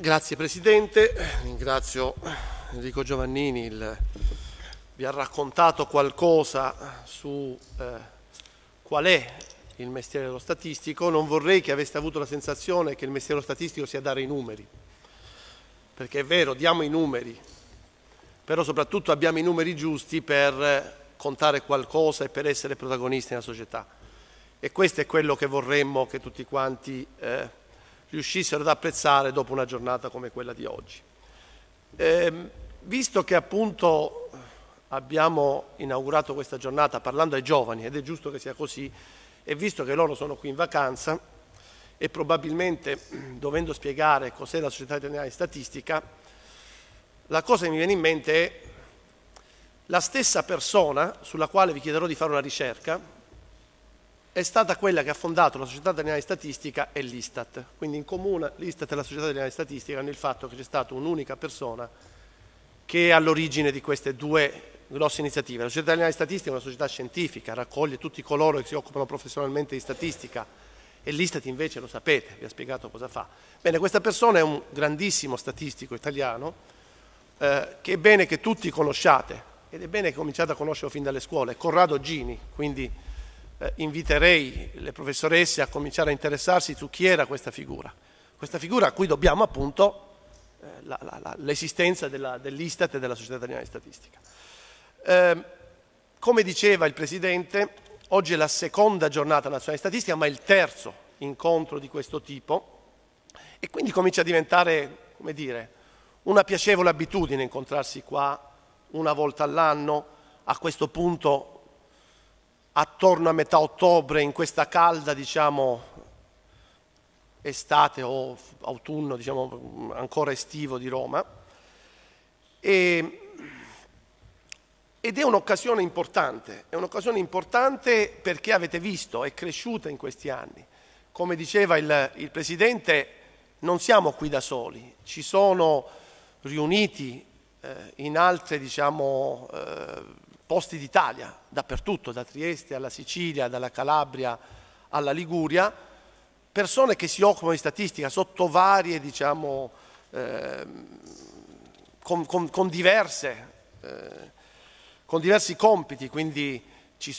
Grazie Presidente, ringrazio Enrico Giovannini, il... vi ha raccontato qualcosa su eh, qual è il mestiere dello statistico, non vorrei che aveste avuto la sensazione che il mestiere dello statistico sia dare i numeri, perché è vero, diamo i numeri, però soprattutto abbiamo i numeri giusti per contare qualcosa e per essere protagonisti nella società. E questo è quello che vorremmo che tutti quanti eh, riuscissero ad apprezzare dopo una giornata come quella di oggi. Eh, visto che appunto abbiamo inaugurato questa giornata parlando ai giovani, ed è giusto che sia così, e visto che loro sono qui in vacanza e probabilmente dovendo spiegare cos'è la Società Italiana di Statistica, la cosa che mi viene in mente è la stessa persona sulla quale vi chiederò di fare una ricerca, è stata quella che ha fondato la Società Italiana di Statistica e l'Istat. Quindi in comune l'Istat e la Società Italiana di Statistica nel fatto che c'è stata un'unica persona che è all'origine di queste due grosse iniziative. La Società Italiana di Statistica è una società scientifica, raccoglie tutti coloro che si occupano professionalmente di statistica e l'Istat invece lo sapete, vi ha spiegato cosa fa. Bene, questa persona è un grandissimo statistico italiano eh, che è bene che tutti conosciate ed è bene che cominciate a conoscerlo fin dalle scuole, Corrado Gini, quindi eh, inviterei le professoresse a cominciare a interessarsi su chi era questa figura. Questa figura a cui dobbiamo appunto eh, l'esistenza dell'Istat e della Società Italiana di Statistica. Eh, come diceva il Presidente, oggi è la seconda giornata nazionale di statistica, ma è il terzo incontro di questo tipo e quindi comincia a diventare, come dire, una piacevole abitudine incontrarsi qua una volta all'anno, a questo punto attorno a metà ottobre, in questa calda, diciamo, estate o autunno, diciamo, ancora estivo di Roma. E, ed è un'occasione importante, è un'occasione importante perché avete visto, è cresciuta in questi anni. Come diceva il, il Presidente, non siamo qui da soli, ci sono riuniti eh, in altre, diciamo, eh, posti d'Italia, dappertutto, da Trieste alla Sicilia, dalla Calabria alla Liguria, persone che si occupano di statistica sotto varie, diciamo, eh, con, con, con, diverse, eh, con diversi compiti, quindi ci sono